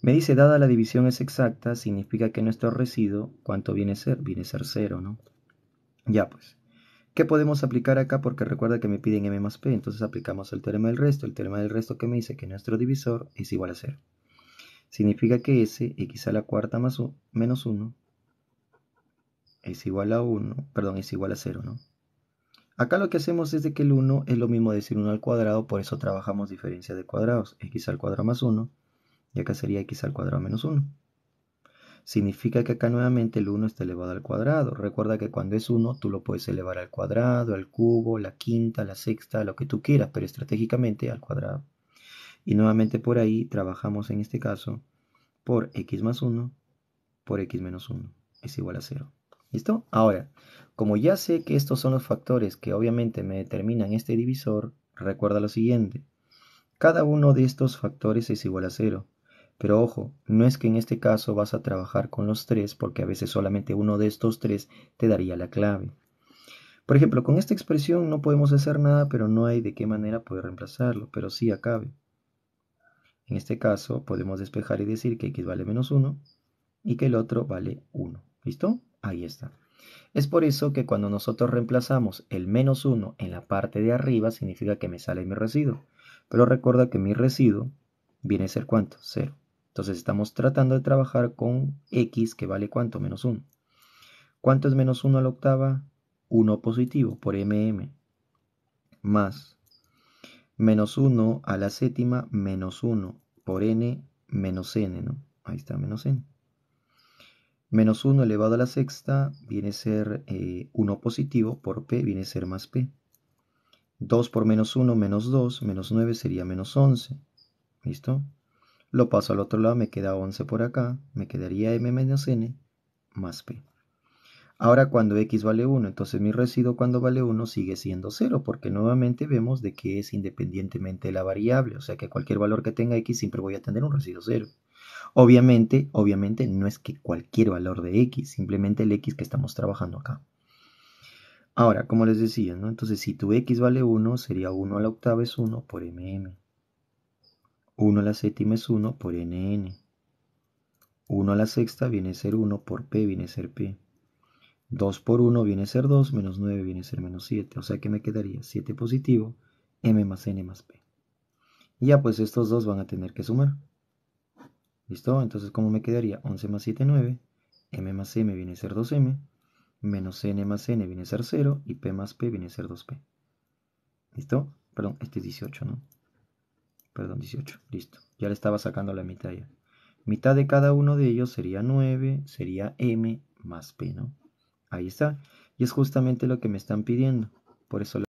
Me dice, dada la división es exacta, significa que nuestro residuo, ¿cuánto viene a ser? Viene a ser cero, ¿no? Ya pues. ¿Qué podemos aplicar acá? Porque recuerda que me piden m más p, entonces aplicamos el teorema del resto. El teorema del resto que me dice que nuestro divisor es igual a cero. Significa que s, x a la cuarta más menos 1, es igual a 1, perdón, es igual a 0, ¿no? Acá lo que hacemos es de que el 1 es lo mismo decir 1 al cuadrado, por eso trabajamos diferencia de cuadrados. x al cuadrado más 1 que acá sería x al cuadrado menos 1. Significa que acá nuevamente el 1 está elevado al cuadrado. Recuerda que cuando es 1 tú lo puedes elevar al cuadrado, al cubo, la quinta, la sexta, lo que tú quieras, pero estratégicamente al cuadrado. Y nuevamente por ahí trabajamos en este caso por x más 1 por x menos 1 es igual a 0. ¿Listo? Ahora, como ya sé que estos son los factores que obviamente me determinan este divisor, recuerda lo siguiente. Cada uno de estos factores es igual a 0. Pero ojo, no es que en este caso vas a trabajar con los tres porque a veces solamente uno de estos tres te daría la clave. Por ejemplo, con esta expresión no podemos hacer nada, pero no hay de qué manera poder reemplazarlo, pero sí acabe. En este caso podemos despejar y decir que x vale menos 1 y que el otro vale 1. ¿Listo? Ahí está. Es por eso que cuando nosotros reemplazamos el menos 1 en la parte de arriba, significa que me sale mi residuo. Pero recuerda que mi residuo viene a ser cuánto? 0. Entonces estamos tratando de trabajar con x que vale cuánto, menos 1. ¿Cuánto es menos 1 a la octava? 1 positivo por mm. Más menos 1 a la séptima menos 1 por n menos n, ¿no? Ahí está, menos n. Menos 1 elevado a la sexta viene a ser 1 eh, positivo por p, viene a ser más p. 2 por menos 1 menos 2, menos 9 sería menos 11. ¿Listo? lo paso al otro lado, me queda 11 por acá, me quedaría m menos n más p. Ahora cuando x vale 1, entonces mi residuo cuando vale 1 sigue siendo 0, porque nuevamente vemos de que es independientemente de la variable, o sea que cualquier valor que tenga x siempre voy a tener un residuo 0. Obviamente, obviamente no es que cualquier valor de x, simplemente el x que estamos trabajando acá. Ahora, como les decía, entonces si tu x vale 1, sería 1 a la octava es 1 por mm. 1 a la séptima es 1 por nn. 1 a la sexta viene a ser 1 por p, viene a ser p. 2 por 1 viene a ser 2, menos 9 viene a ser menos 7. O sea que me quedaría 7 positivo, m más n más p. Y ya pues estos dos van a tener que sumar. ¿Listo? Entonces, ¿cómo me quedaría? 11 más 7, 9. m más m viene a ser 2m. Menos n más n viene a ser 0. Y p más p viene a ser 2p. ¿Listo? Perdón, este es 18, ¿no? perdón, 18, listo. Ya le estaba sacando la mitad ya. Mitad de cada uno de ellos sería 9, sería m más p, ¿no? Ahí está. Y es justamente lo que me están pidiendo. Por eso